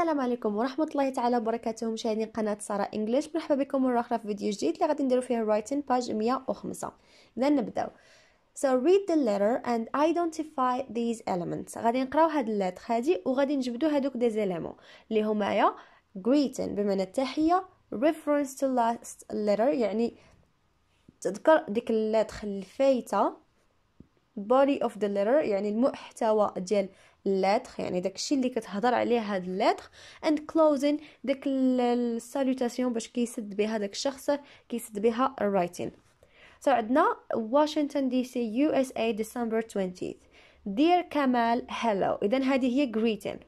السلام عليكم ورحمه الله تعالى وبركاته مشاهدين قناه ساره إنجليش مرحبا بكم مره اخرى في فيديو جديد اللي غادي نديرو فيه الرايتين باج 105 اذا نبداو So read the letter and identify these elements غادي نقراو هاد اللتر هادي وغادي نجبدو هادوك دي زيليمون اللي همايا greeting بمعنى التحيه reference to last letter يعني تذكر ديك اللتر الفايته body of the letter يعني المحتوى ديال لاتر يعني داك الشيء اللي كتهضر عليه هاد لاتر اند كلوزين داك السالوتاسيون باش كيسد بها داك الشخص كيسد بها الرايتين سو عندنا واشنطن دي سي يو اس اي ديسمبر 20 دير كمال هلو اذا هذه هي جريتين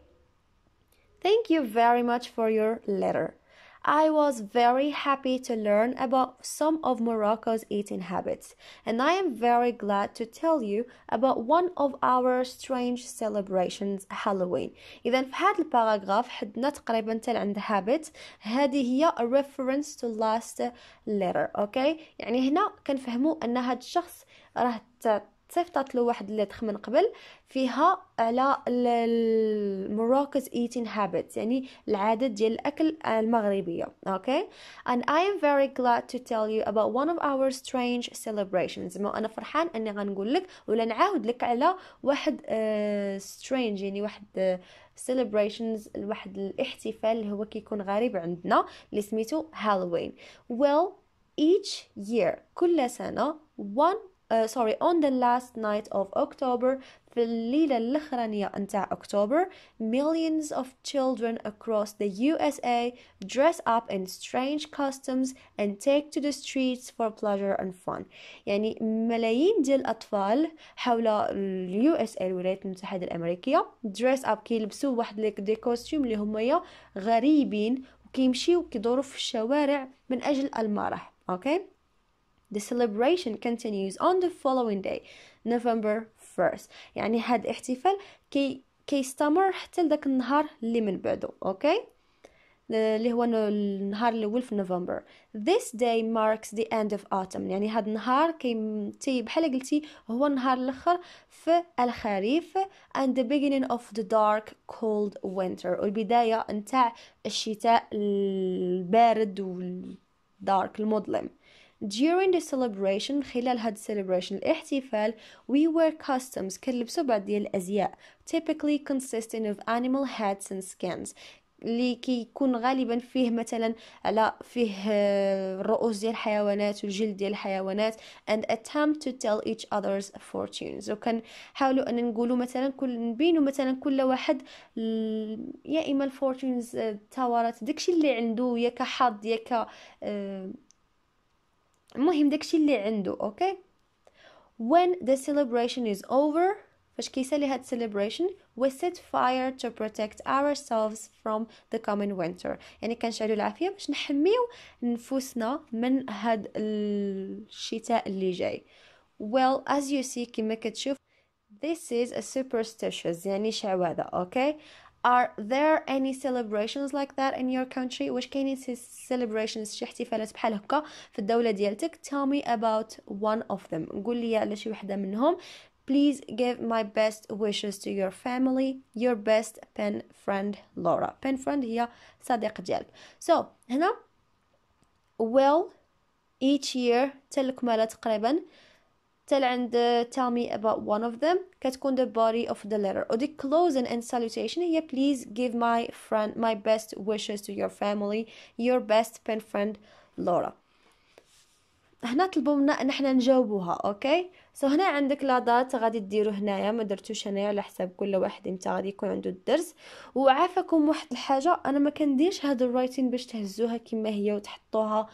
Thank you very much for your letter. I was very happy to learn about some of Morocco's eating habits, and I am very glad to tell you about one of our strange celebrations Halloween. إذا في هذا الباراغراف حدنا تقريبا تل عند habit هذه هي a reference to last letter, okay؟ يعني هنا كنفهمو أن هذا الشخص راه تصيفطات له واحد لتخ من قبل فيها على المراكز ايتين هابيت يعني العادة ديال الاكل المغربية اوكي okay? and I am very glad to tell you about one of our strange celebrations ما انا فرحان اني غنقول لك ولا نعاود لك على واحد uh, strange يعني واحد uh, celebrations الاحتفال اللي هو كيكون غريب عندنا اللي سميتو هالوين well each year كل سنة one سوري اون ذا لاست نايت اوف اكتوبر في الليلة الأخرانية نتاع أكتوبر millions of children across the USA dress up in strange costumes and take to the streets for pleasure and fun يعني ملايين ديال الأطفال حول اليو اس اي الولايات المتحدة الأمريكية dress up كيلبسوا واحد دي كوستيم اللي هما غريبين وكيمشيو كيدوروا في الشوارع من أجل المرح اوكي okay? The celebration continues on the following day November 1st يعني هاد الاحتفال كي كيستمر حتى لذاك النهار اللي من بعده اوكي okay? اللي هو النهار الاول في نوفمبر this day marks the end of autumn يعني هذا النهار كيمتي بحال قلتي هو النهار الاخر في الخريف and the beginning of the dark cold winter والبدايه نتاع الشتاء البارد والدارك المظلم during the celebration خلال هاد celebration الاحتفال we wear costumes كنلبسو بعض ديال الازياء typically consisting of animal heads and skins اللي كيكون غالبا فيه مثلا على فيه الرؤوس آه، ديال الحيوانات والجلد ديال الحيوانات and attempt to tell each other's fortunes حاولوا ان نقولوا مثلا كل نبينوا مثلا كل واحد يا اما الفورتونز آه، تاورات داكشي اللي عنده يا كحظ يا ك آه، المهم داكشي اللي عنده اوكي when the celebration is over فاش كيسالي هاد celebration we set fire to protect ourselves from the coming winter يعني كنشعلوا العافيه باش نحميو نفوسنا من هاد الشتاء اللي جاي well as you see كما كتشوف this is a superstitious يعني شعوذه اوكي okay? Are there any celebrations like that in your country? واش كاينين سي celebrations شي احتفالات بحال هكا في ديالتك؟ Tell me about one of them. قول لي على شي منهم. Please give my best wishes to your family. Your best pen friend Laura. Pen friend هي صديق ديالك. So هنا Well, each year تلك مالا تقريبا still and uh, tell me about one of them كتكون the body of the letter ودي closing and salutation هي please give my friend my best wishes to your family your best pen friend Laura هنا طلبوا منا ان احنا نجاوبوها اوكي سو so هنا عندك لا دات غادي ديرو هنايا ما درتوش هنايا على حساب كل واحد انت غادي يكون عنده الدرس وعافاكم واحد الحاجه انا ما كنديرش هاد الرايتين باش تهزوها كما هي وتحطوها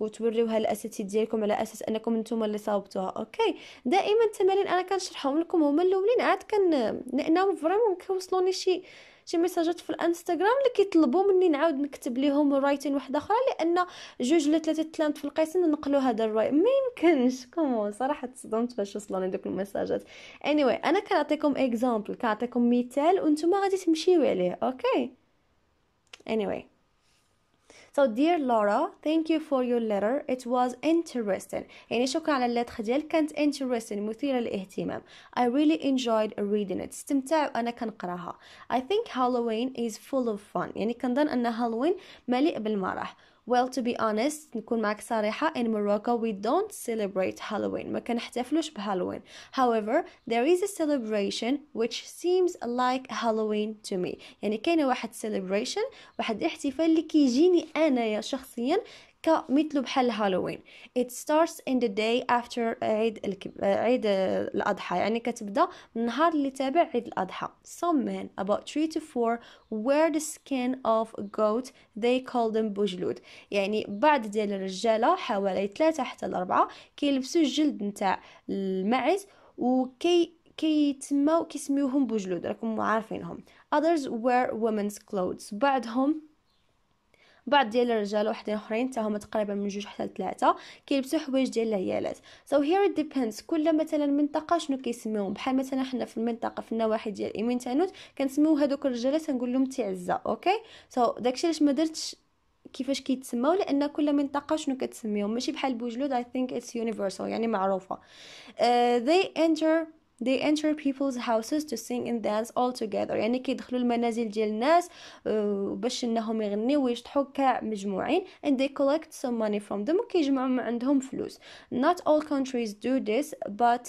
وتوريوها للاساتذه ديالكم على اساس انكم نتوما اللي صاوبتوها اوكي دائما التمارين انا كنشرحهم لكم هما الاولين عاد كان لانهم فريمون كيوصلوني شي شي ميساجات في الانستغرام اللي كيطلبوا مني نعاود نكتب لهم رايتين وحده اخرى لان جوج ولا ثلاثه تلامت في القسم نقلوا هذا الراي ما يمكنش كومون صراحه تصدمت فاش وصلوني دوك الميساجات اني anyway, انا كنعطيكم اكزامبل كنعطيكم مثال وانتم غادي تمشيو عليه اوكي okay. anyway So dear Laura, thank you for your letter. It was interesting. يعني شكرا على اللتر ديالك كانت interesting مثيرة للاهتمام. I really enjoyed reading it. استمتع وانا كنقراها. I think Halloween is full of fun. يعني كنظن ان هالوين مليء بالمرح well to be honest نكون معك صريحة in Morocco we don't celebrate Halloween ما كنحتفلوش بهالوين however there is a celebration which seems like Halloween to me يعني كاينة واحد celebration واحد احتفال اللي كيجيني أنايا شخصيا كا مثله بحال هالوين it starts in the day after عيد الكب... عيد الأضحى يعني كتبدا من النهار اللي تابع عيد الأضحى some men about 3 to 4 wear the skin of a goat they call them بجلود يعني بعض ديال الرجالة حوالي 3 حتى 4 كيلبسوا الجلد نتاع المعز وكي كيتسموا كيسميوهم بجلود راكم عارفينهم others wear women's clothes بعضهم بعض ديال الرجال وحدين اخرين تاهما تقريبا من جوج حتى ثلاثه كيلبسوا حوايج ديال العيالات سو هير ديبيندز كل مثلا منطقه شنو كيسميوهم بحال مثلا حنا في المنطقه في النواحي ديال ايمين تانوت كنسميو هذوك الرجالات كنقول لهم تعزه اوكي سو داكشي علاش ما درتش كيفاش كيتسماو لان كل منطقه شنو كتسميهم ماشي بحال بوجلود اي ثينك اتس يونيفرسال يعني معروفه uh, انتر enter they enter people's houses to sing and dance all together يعني كيدخلوا المنازل ديال الناس باش انهم يغنيو ويشطحوا كمجموعين and they collect some money from them وكيجمعوا من عندهم فلوس not all countries do this but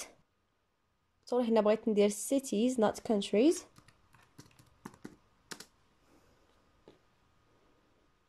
طول هنا بغيت ندير cities not countries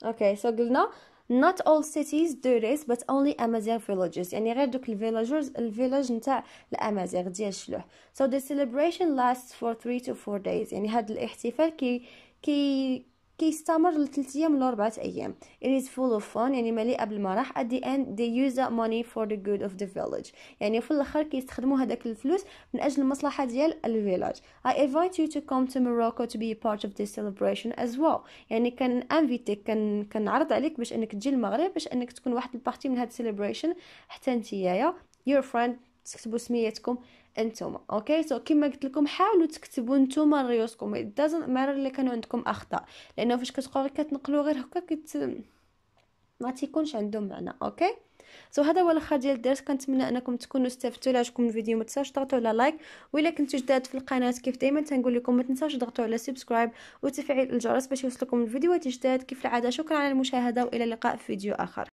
okay so قلنا not all cities do this but only Amazigh villages يعني غير دوك الفيلاجرز الفيلاج نتاع الأمازيغ ديال الشلوح so the celebration lasts for 3 to 4 days يعني هذا الاحتفال كي كي كيستمر لثلاث ايام ولا اربعه ايام it is full of fun يعني مليئه بالمرح at the end they use that money for the good of the village يعني في الاخر كيستخدموا هذاك الفلوس من اجل المصلحه ديال الفيلاج I invite you to come to Morocco to be part of this celebration as well يعني كان انفيتي كان كنعرض عليك باش انك تجي المغرب باش انك تكون واحد البارتي من هاد السيليبريشن حتى نتيايا your friend تكتبوا سميتكم انتوما اوكي سو so, كما قلت لكم حاولوا تكتبوا نتوما ريوسكم مار اللي كانوا عندكم اخطاء لانه فاش كتبقاو كتنقلوا غير هكا كت ما تيكونش عندهم معنى اوكي سو so, هذا هو الاخر ديال الدرس كنتمنى انكم تكونوا استفدتوا لعجبكم عجبكم الفيديو ما تنساوش تضغطوا على لايك والا كنتو جداد في القناه كيف دائما تنقول لكم ما تنساوش تضغطوا على سبسكرايب وتفعيل الجرس باش يوصلكم الفيديوهات الجداد كيف العاده شكرا على المشاهده والى اللقاء في فيديو اخر